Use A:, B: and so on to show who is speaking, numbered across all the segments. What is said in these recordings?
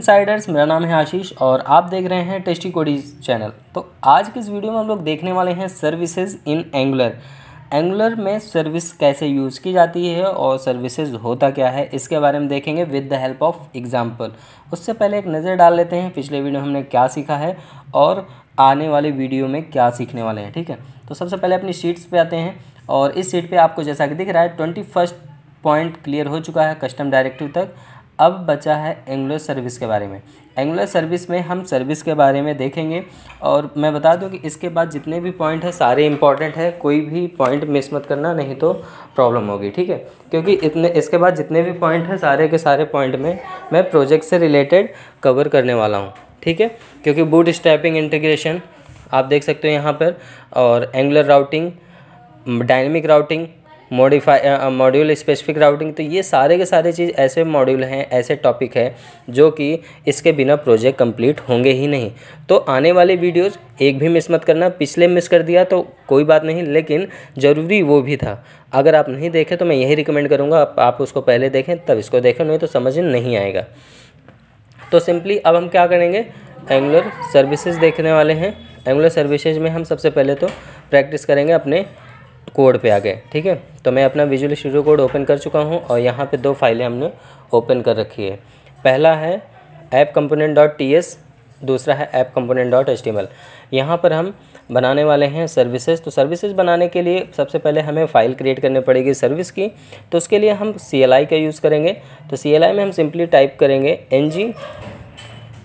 A: Insiders मेरा नाम है आशीष और आप देख रहे हैं टेस्टी कोडीज चैनल तो आज की इस वीडियो में हम लोग देखने वाले हैं सर्विसेज इन एंगुलर एंगुलर में सर्विस कैसे यूज़ की जाती है और सर्विसेज होता क्या है इसके बारे में देखेंगे with the help of example उससे पहले एक नज़र डाल लेते हैं पिछले वीडियो में हमने क्या सीखा है और आने वाले वीडियो में क्या सीखने वाले हैं ठीक है तो सबसे पहले अपनी शीट्स पर आते हैं और इस सीट पर आपको जैसा कि दिख रहा है ट्वेंटी फर्स्ट पॉइंट क्लियर हो चुका है कस्टम डायरेक्टिव तक अब बचा है एंगुलर सर्विस के बारे में एंगुलर सर्विस में हम सर्विस के बारे में देखेंगे और मैं बता दूं कि इसके बाद जितने भी पॉइंट हैं सारे इंपॉर्टेंट है कोई भी पॉइंट मिस मत करना नहीं तो प्रॉब्लम होगी ठीक है क्योंकि इतने इसके बाद जितने भी पॉइंट हैं सारे के सारे पॉइंट में मैं प्रोजेक्ट से रिलेटेड कवर करने वाला हूँ ठीक है क्योंकि बूट स्टैपिंग इंटीग्रेशन आप देख सकते हो यहाँ पर और Angular routing dynamic routing modify module specific routing तो ये सारे के सारे चीज़ ऐसे मॉड्यूल हैं ऐसे टॉपिक है जो कि इसके बिना प्रोजेक्ट कंप्लीट होंगे ही नहीं तो आने वाले वीडियोस एक भी मिस मत करना पिछले मिस कर दिया तो कोई बात नहीं लेकिन ज़रूरी वो भी था अगर आप नहीं देखें तो मैं यही रिकमेंड करूँगा आप, आप उसको पहले देखें तब इसको देखें नहीं तो समझ नहीं आएगा तो सिंपली अब हम क्या करेंगे एंगुलर सर्विसेज देखने वाले हैं एंगुलर सर्विसेज में हम सबसे पहले तो प्रैक्टिस करेंगे अपने कोड पे आ गए ठीक है तो मैं अपना विजुअल स्टूडियो कोड ओपन कर चुका हूँ और यहाँ पे दो फाइलें हमने ओपन कर रखी है पहला है app component dot T S दूसरा है app component dot H T M L यहाँ पर हम बनाने वाले हैं सर्विसेज तो सर्विसेज बनाने के लिए सबसे पहले हमें फ़ाइल क्रिएट करनी पड़ेगी सर्विस की तो उसके लिए हम सी एल आई का यूज़ करेंगे तो सी एल आई में हम सिंपली टाइप करेंगे N G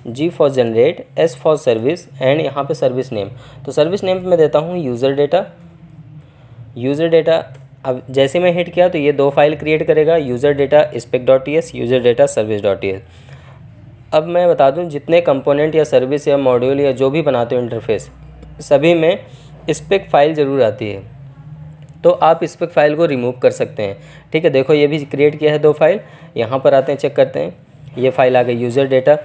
A: G for generate S for service and यहाँ पे सर्विस नेम तो सर्विस नेम मैं देता हूँ यूज़र डेटा यूज़र डेटा अब जैसे मैं हिट किया तो ये दो फाइल क्रिएट करेगा user data spec dot T S user data service dot T S अब मैं बता दूं जितने कंपोनेंट या सर्विस या मॉड्यूल या जो भी बनाते हो इंटरफेस सभी में स्पेक फाइल ज़रूर आती है तो आप स्पेक फाइल को रिमूव कर सकते हैं ठीक है देखो ये भी क्रिएट किया है दो फाइल यहाँ पर आते हैं चेक करते हैं ये फाइल आ गई user data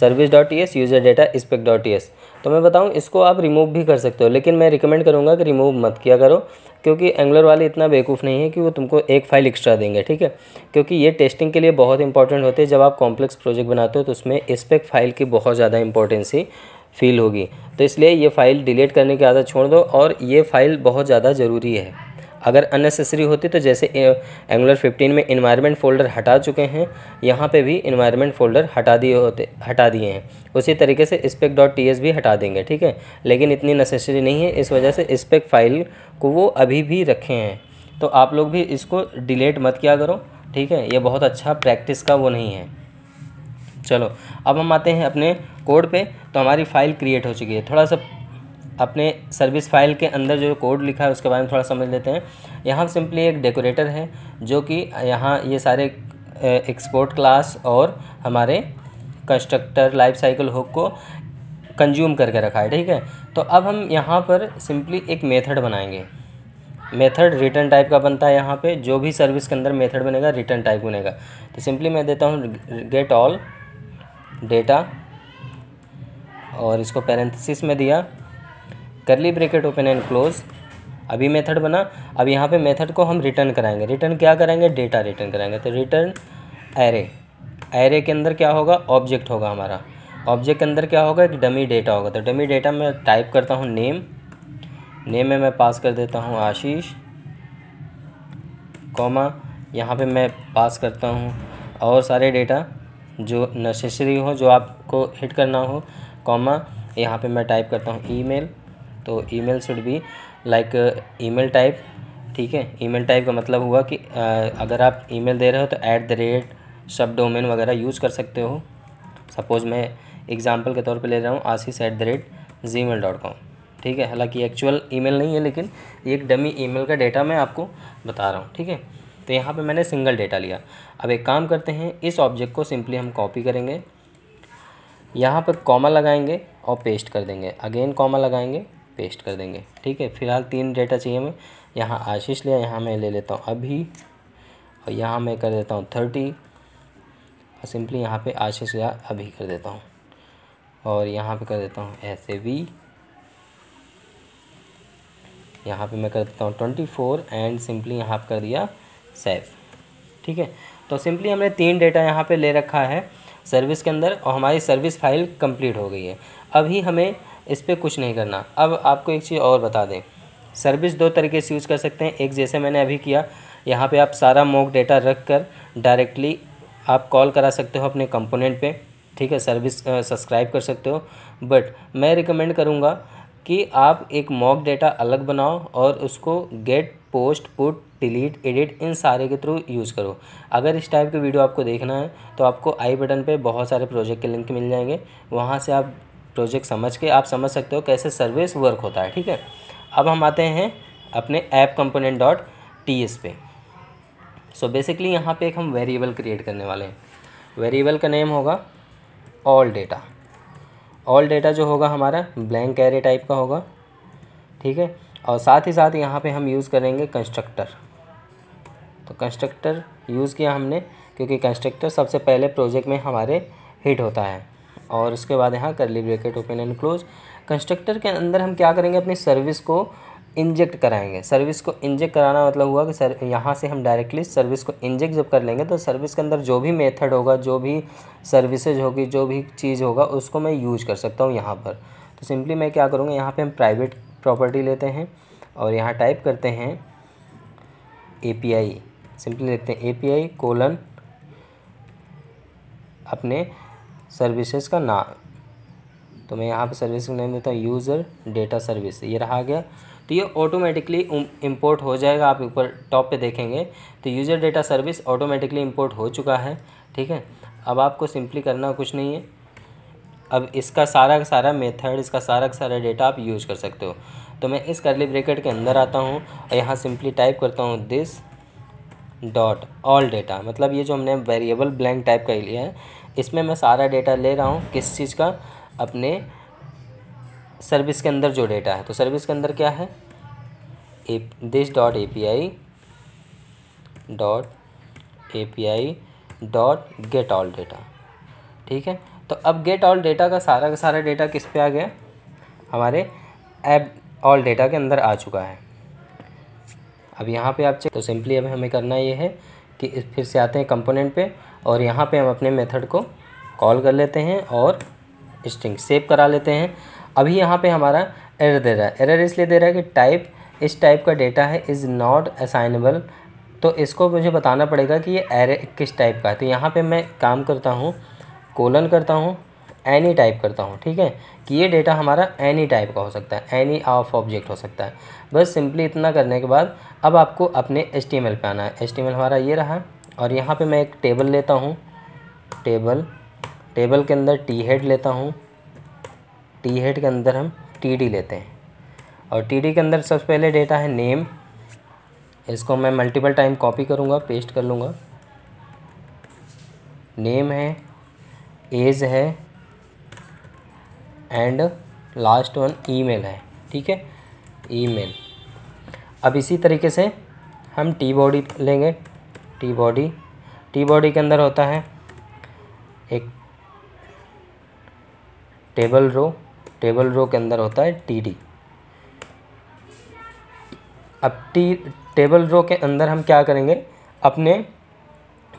A: service dot E S user data spec dot E S तो मैं बताऊँ इसको आप रिमूव भी कर सकते हो लेकिन मैं रिकमेंड करूँगा कि रिमूव मत किया करो क्योंकि एंगलर वाले इतना बेवकूफ़ नहीं है कि वो तुमको एक फाइल एक्स्ट्रा देंगे ठीक है क्योंकि ये टेस्टिंग के लिए बहुत इंपॉर्टेंट होते हैं जब आप कॉम्प्लेक्स प्रोजेक्ट बनाते हो तो उसमें स्पेक फाइल की बहुत ज़्यादा इंपॉर्टेंसी फील होगी तो इसलिए ये फ़ाइल डिलीट करने की आदत छोड़ दो और ये फ़ाइल बहुत ज़्यादा ज़रूरी है अगर अननेसेसरी होती तो जैसे एंगुलर 15 में इन्वायरमेंट फोल्डर हटा चुके हैं यहाँ पे भी इन्वायरमेंट फोल्डर हटा दिए होते हटा दिए हैं उसी तरीके से स्पेक डॉट टी भी हटा देंगे ठीक है लेकिन इतनी नेसेसरी नहीं है इस वजह से स्पेक फाइल को वो अभी भी रखे हैं तो आप लोग भी इसको डिलीट मत किया करो ठीक है ये बहुत अच्छा प्रैक्टिस का वो नहीं है चलो अब हम आते हैं अपने कोड पे तो हमारी फ़ाइल क्रिएट हो चुकी है थोड़ा सा अपने सर्विस फाइल के अंदर जो कोड लिखा है उसके बारे में थोड़ा समझ लेते हैं यहाँ सिंपली एक डेकोरेटर है जो कि यहाँ ये सारे एक्सपोर्ट क्लास और हमारे कंस्ट्रक्टर लाइफ साइकिल हुक को कंज्यूम करके रखा है ठीक है तो अब हम यहाँ पर सिंपली एक मेथड बनाएंगे मेथड रिटर्न टाइप का बनता है यहाँ पे जो भी सर्विस के अंदर मेथड बनेगा रिटर्न टाइप बनेगा तो सिंपली मैं देता हूँ गेट ऑल डेटा और इसको पैरेंथिस में दिया curly bracket open and close अभी मेथड बना अब यहाँ पे मेथड को हम रिटर्न कराएंगे रिटर्न क्या कराएंगे डेटा रिटर्न कराएंगे तो रिटर्न एरे एरे के अंदर क्या होगा ऑब्जेक्ट होगा हमारा ऑब्जेक्ट के अंदर क्या होगा एक डमी डेटा होगा तो डमी डेटा में टाइप करता हूँ नेम नेम में मैं पास कर देता हूँ आशीष कॉमा यहाँ पे मैं पास करता हूँ और सारे डेटा जो नेसेसरी हो जो आपको हिट करना हो कॉमा यहाँ पे मैं टाइप करता हूँ ईमेल तो email should be like email type ठीक है ईमेल टाइप का मतलब हुआ कि uh, अगर आप ईमेल दे रहे हो तो ऐट द रेट सब डोमेन वगैरह यूज़ कर सकते हो सपोज़ मैं एग्ज़ाम्पल के तौर पे ले रहा हूँ Ashish at the rate gmail dot com ठीक है हालांकि एक्चुअल ईमेल नहीं है लेकिन एक डमी ईमेल का डेटा मैं आपको बता रहा हूँ ठीक है तो यहाँ पे मैंने सिंगल डेटा लिया अब एक काम करते हैं इस ऑब्जेक्ट को सिंपली हम कॉपी करेंगे यहाँ पर कॉमा लगाएंगे और पेस्ट कर देंगे अगेन कॉमा लगाएंगे पेस्ट कर देंगे ठीक है फिलहाल तीन डेटा चाहिए हमें यहाँ आशीष लिया यहाँ मैं ले लेता हूँ अभी और यहाँ मैं कर देता हूँ थर्टी और सिंपली यहाँ पे आशीष लिया अभी कर देता हूँ और यहाँ पे कर देता हूँ ऐसे भी यहाँ पे मैं कर देता हूँ ट्वेंटी फोर एंड सिंपली यहाँ पर कर दिया सेफ ठीक है तो सिंपली हमने तीन डेटा यहाँ पर ले रखा है सर्विस के अंदर और हमारी सर्विस फाइल कंप्लीट हो गई है अभी हमें इस पर कुछ नहीं करना अब आपको एक चीज़ और बता दें सर्विस दो तरीके से यूज़ कर सकते हैं एक जैसे मैंने अभी किया यहाँ पे आप सारा मोक डेटा रख कर डायरेक्टली आप कॉल करा सकते हो अपने कंपोनेंट पे ठीक है सर्विस सब्सक्राइब कर सकते हो बट मैं रिकमेंड करूँगा कि आप एक मॉक डेटा अलग बनाओ और उसको get post put delete edit इन सारे के थ्रू यूज़ करो अगर इस टाइप के वीडियो आपको देखना है तो आपको आई बटन पे बहुत सारे प्रोजेक्ट के लिंक मिल जाएंगे वहाँ से आप प्रोजेक्ट समझ के आप समझ सकते हो कैसे सर्विस वर्क होता है ठीक है अब हम आते हैं अपने app component dot T S पे सो बेसिकली यहाँ पे एक हम वेरिएबल क्रिएट करने वाले हैं वेरिएबल का नेम होगा ऑल डेटा ऑल डेटा जो होगा हमारा ब्लैंक कैरे टाइप का होगा ठीक है और साथ ही साथ यहाँ पे हम यूज़ करेंगे कंस्ट्रक्टर तो कंस्ट्रक्टर यूज़ किया हमने क्योंकि कंस्ट्रक्टर सबसे पहले प्रोजेक्ट में हमारे हिट होता है और उसके बाद यहाँ curly bracket open and close constructor के अंदर हम क्या करेंगे अपनी सर्विस को इंजेक्ट कराएंगे सर्विस को इंजेक्ट कराना मतलब हुआ कि सर यहाँ से हम डायरेक्टली सर्विस को इंजेक्ट जब कर लेंगे तो सर्विस के अंदर जो भी मेथड होगा जो भी सर्विसेज होगी जो भी चीज़ होगा उसको मैं यूज कर सकता हूँ यहाँ पर तो सिंपली मैं क्या करूँगा यहाँ पे हम प्राइवेट प्रॉपर्टी लेते हैं और यहाँ टाइप करते हैं ए पी आई सिंपली लिखते हैं ए पी आई कोलन अपने सर्विसेज का नाम तो मैं यहाँ पे सर्विस का नेम देता हूँ यूज़र डेटा सर्विस ये रहा गया तो ये ऑटोमेटिकली इंपोर्ट um, हो जाएगा आप ऊपर टॉप पे देखेंगे तो user data service automatically import हो चुका है ठीक है अब आपको सिंपली करना कुछ नहीं है अब इसका सारा का सारा मेथड इसका सारा का सारा डेटा आप यूज कर सकते हो तो मैं इस करली ब्रेकेट के अंदर आता हूँ और यहाँ सिंपली टाइप करता हूँ दिस डॉट ऑल डेटा मतलब ये जो हमने वेरिएबल ब्लैंक टाइप कर लिया है इसमें मैं सारा डेटा ले रहा हूँ किस चीज़ का अपने सर्विस के अंदर जो डेटा है तो सर्विस के अंदर क्या है this dot A P I dot A P I dot get all data ठीक है तो अब गेट ऑल डेटा का सारा का सारा डेटा किस पे आ गया हमारे ऐप ऑल डेटा के अंदर आ चुका है अब यहाँ पे आप चेक तो सिंपली अब हमें करना ये है कि फिर से आते हैं कंपोनेंट पे और यहाँ पे हम अपने मेथड को कॉल कर लेते हैं और स्ट्रिंग सेव करा लेते हैं अभी यहाँ पे हमारा एरर दे रहा है एरर इसलिए दे रहा है कि टाइप इस टाइप का डेटा है इज़ नॉट असाइनेबल तो इसको मुझे बताना पड़ेगा कि ये एरे किस टाइप का है तो यहाँ पे मैं काम करता हूँ कोलन करता हूँ एनी टाइप करता हूँ ठीक है कि ये डेटा हमारा एनी टाइप का हो सकता है एनी ऑफ ऑब्जेक्ट हो सकता है बस सिंपली इतना करने के बाद अब आपको अपने एल पे आना है एल हमारा ये रहा और यहाँ पे मैं एक टेबल लेता हूँ टेबल टेबल के अंदर टी हेड लेता हूँ टी हेड के अंदर हम टी डी लेते हैं और टी डी के अंदर सबसे पहले डेटा है नेम इसको मैं मल्टीपल टाइम कॉपी करूँगा पेस्ट कर लूँगा नेम है एज है एंड लास्ट वन ईमेल है ठीक है ईमेल अब इसी तरीके से हम टी बॉडी लेंगे टी बॉडी टी बॉडी के अंदर होता है एक टेबल रो टेबल रो के अंदर होता है टी डी अब टी टेबल रो के अंदर हम क्या करेंगे अपने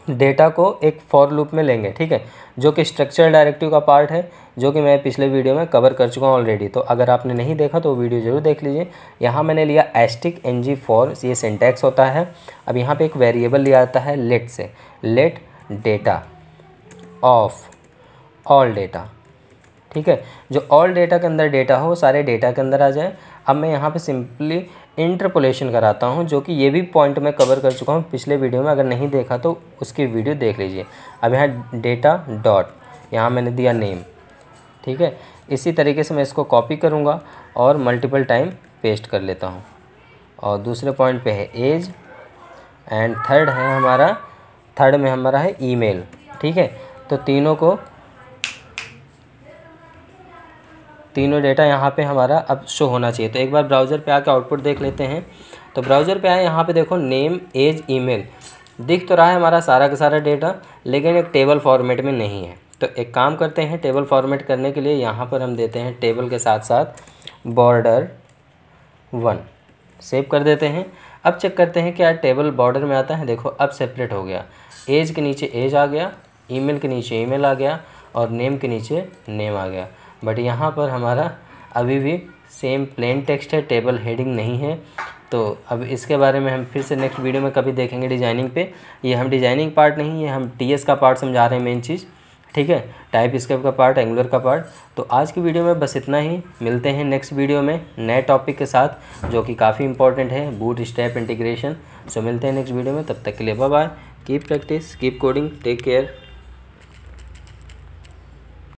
A: डेटा को एक फॉर लूप में लेंगे ठीक है जो कि स्ट्रक्चर डायरेक्टिव का पार्ट है जो कि मैं पिछले वीडियो में कवर कर चुका हूँ ऑलरेडी तो अगर आपने नहीं देखा तो वीडियो ज़रूर देख लीजिए यहाँ मैंने लिया एस्टिक एन जी फॉर ये सिंटैक्स होता है अब यहाँ पे एक वेरिएबल लिया जाता है लेट से let data of all data ठीक है जो ऑल डेटा के अंदर डेटा हो सारे डेटा के अंदर आ जाए अब मैं यहाँ पे सिंपली इंटरपोलेशन कराता हूँ जो कि ये भी पॉइंट मैं कवर कर चुका हूँ पिछले वीडियो में अगर नहीं देखा तो उसकी वीडियो देख लीजिए अब यहाँ डेटा डॉट यहाँ मैंने दिया नेम ठीक है इसी तरीके से मैं इसको कॉपी करूँगा और मल्टीपल टाइम पेस्ट कर लेता हूँ और दूसरे पॉइंट पे है एज एंड थर्ड है हमारा थर्ड में हमारा है ईमेल ठीक है तो तीनों को तीनों डेटा यहाँ पे हमारा अब शो होना चाहिए तो एक बार ब्राउज़र पे आके आउटपुट देख लेते हैं तो ब्राउज़र पे आए यहाँ पे देखो नेम एज ईमेल दिख तो रहा है हमारा सारा का सारा डेटा लेकिन एक टेबल फॉर्मेट में नहीं है तो एक काम करते हैं टेबल फॉर्मेट करने के लिए यहाँ पर हम देते हैं टेबल के साथ साथ बॉर्डर वन सेव कर देते हैं अब चेक करते हैं क्या टेबल बॉर्डर में आता है देखो अब सेपरेट हो गया एज के नीचे एज आ गया ईमेल के नीचे ईमेल आ गया और नेम के नीचे नेम आ गया बट यहाँ पर हमारा अभी भी सेम प्लेन टेक्स्ट है टेबल हेडिंग नहीं है तो अब इसके बारे में हम फिर से नेक्स्ट वीडियो में कभी देखेंगे डिज़ाइनिंग पे ये हम डिज़ाइनिंग पार्ट नहीं ये हम टीएस का पार्ट समझा रहे हैं मेन चीज़ ठीक है टाइप स्केप का पार्ट एंगुलर का पार्ट तो आज की वीडियो में बस इतना ही मिलते हैं नेक्स्ट वीडियो में नए टॉपिक के साथ जो कि काफ़ी इंपॉर्टेंट है बूट स्टेप इंटीग्रेशन सो मिलते हैं नेक्स्ट वीडियो में तब तक के लिए bye keep practice keep coding take care